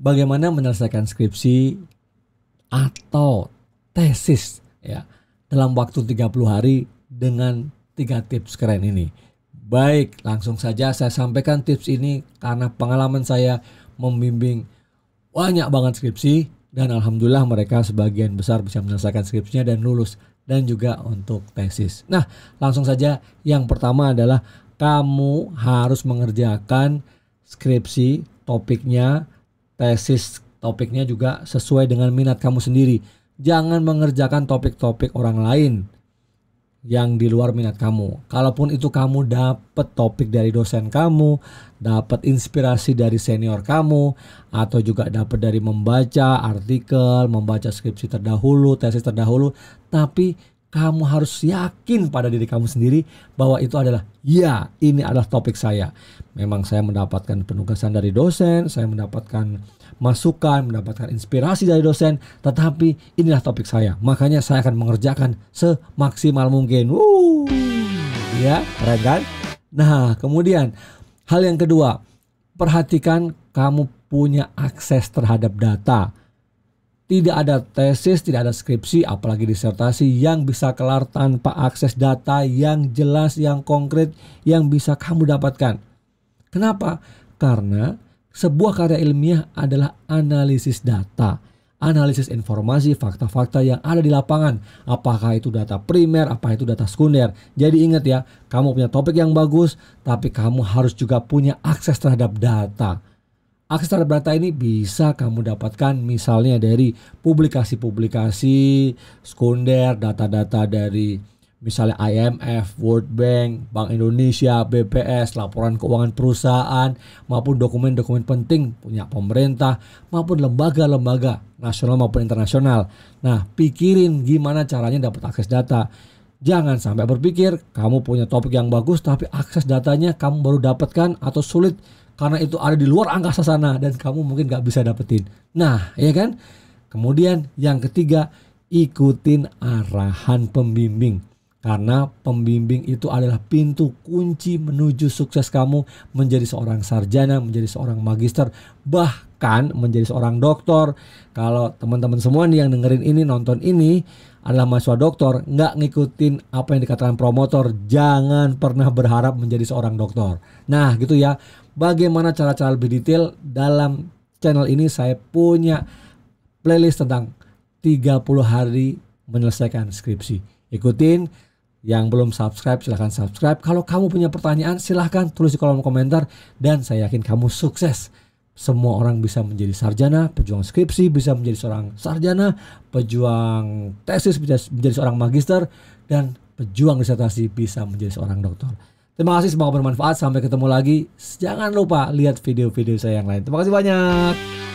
bagaimana menyelesaikan skripsi atau tesis ya dalam waktu 30 hari dengan tiga tips keren ini. Baik, langsung saja saya sampaikan tips ini karena pengalaman saya membimbing banyak banget skripsi dan alhamdulillah mereka sebagian besar bisa menyelesaikan skripsinya dan lulus dan juga untuk tesis. Nah, langsung saja yang pertama adalah kamu harus mengerjakan skripsi topiknya tesis topiknya juga sesuai dengan minat kamu sendiri. Jangan mengerjakan topik-topik orang lain yang di luar minat kamu. Kalaupun itu kamu dapat topik dari dosen kamu, dapat inspirasi dari senior kamu, atau juga dapat dari membaca artikel, membaca skripsi terdahulu, tesis terdahulu, tapi kamu harus yakin pada diri kamu sendiri bahwa itu adalah ya, ini adalah topik saya. Memang saya mendapatkan penugasan dari dosen, saya mendapatkan masukan, mendapatkan inspirasi dari dosen, tetapi inilah topik saya. Makanya saya akan mengerjakan semaksimal mungkin. Wuh, Ya, keren kan? Nah, kemudian hal yang kedua, perhatikan kamu punya akses terhadap data tidak ada tesis, tidak ada skripsi, apalagi disertasi yang bisa kelar tanpa akses data yang jelas, yang konkret, yang bisa kamu dapatkan. Kenapa? Karena sebuah karya ilmiah adalah analisis data analisis informasi fakta-fakta yang ada di lapangan. Apakah itu data primer, apa itu data sekunder. Jadi ingat ya, kamu punya topik yang bagus, tapi kamu harus juga punya akses terhadap data akses data ini bisa kamu dapatkan misalnya dari publikasi-publikasi sekunder, data-data dari misalnya IMF, World Bank, Bank Indonesia, BPS, laporan keuangan perusahaan, maupun dokumen-dokumen penting punya pemerintah, maupun lembaga-lembaga nasional maupun internasional. Nah, pikirin gimana caranya dapat akses data. Jangan sampai berpikir kamu punya topik yang bagus tapi akses datanya kamu baru dapatkan atau sulit karena itu ada di luar angkasa sana dan kamu mungkin gak bisa dapetin. Nah, ya kan? Kemudian yang ketiga, ikutin arahan pembimbing. Karena pembimbing itu adalah pintu kunci menuju sukses kamu menjadi seorang sarjana, menjadi seorang magister, Bah kan menjadi seorang dokter Kalau teman-teman semua nih yang dengerin ini nonton ini adalah mahasiswa dokter nggak ngikutin apa yang dikatakan promotor, jangan pernah berharap menjadi seorang dokter Nah, gitu ya. Bagaimana cara-cara lebih detail dalam channel ini saya punya playlist tentang 30 hari menyelesaikan skripsi. Ikutin yang belum subscribe silahkan subscribe. Kalau kamu punya pertanyaan silahkan tulis di kolom komentar dan saya yakin kamu sukses semua orang bisa menjadi sarjana, pejuang skripsi bisa menjadi seorang sarjana, pejuang tesis bisa menjadi seorang magister, dan pejuang disertasi bisa menjadi seorang doktor. Terima kasih, semoga bermanfaat. Sampai ketemu lagi. Jangan lupa lihat video-video saya yang lain. Terima kasih banyak.